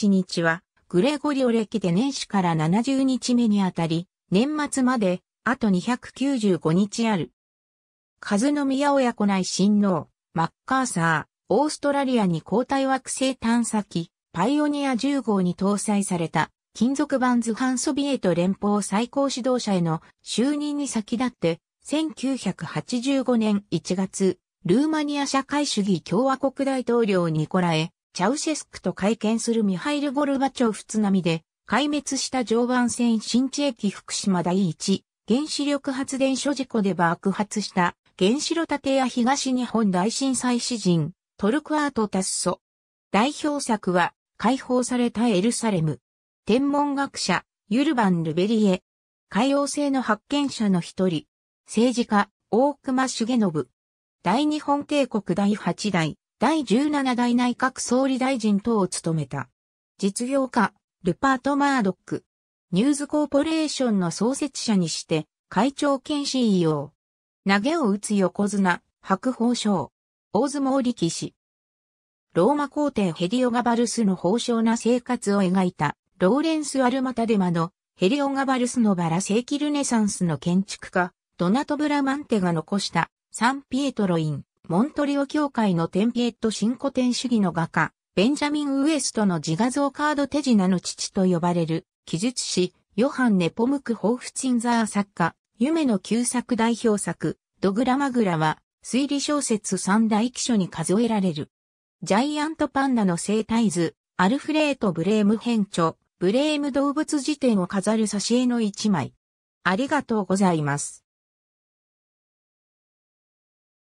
1日は、グレゴリオ歴で年始から70日目にあたり、年末まで、あと295日ある。カズノミヤ親子内親王、マッカーサー、オーストラリアに交代惑星探査機、パイオニア10号に搭載された、金属版ズ版ンソビエト連邦最高指導者への就任に先立って、1985年1月、ルーマニア社会主義共和国大統領ニコラエ、チャウシェスクと会見するミハイル・ゴルバチョフ津波で、壊滅した常磐線新地駅福島第一原子力発電所事故で爆発した原子炉建屋東日本大震災詩人トルクアート・タッソ。代表作は解放されたエルサレム。天文学者ユルバン・ルベリエ。海洋性の発見者の一人。政治家大隈重信。大日本帝国第八代第17代内閣総理大臣等を務めた。実業家、ルパート・マードック。ニューズコーポレーションの創設者にして、会長兼 CEO。投げを打つ横綱、白鵬賞。大相撲力士。ローマ皇帝ヘリオガバルスの豊昇な生活を描いた、ローレンス・アルマタデマのヘリオガバルスのバラ世紀ルネサンスの建築家、ドナト・ブラマンテが残したサンピエトロイン。モントリオ協会のテンピエット新古典主義の画家、ベンジャミン・ウエストの自画像カード手品の父と呼ばれる、記述師、ヨハン・ネポムク・ホーフチンザー作家、夢の旧作代表作、ドグラマグラは、推理小説三大記書に数えられる。ジャイアントパンダの生態図、アルフレート・ブレーム編著、ブレーム動物辞典を飾る挿絵の一枚。ありがとうございます。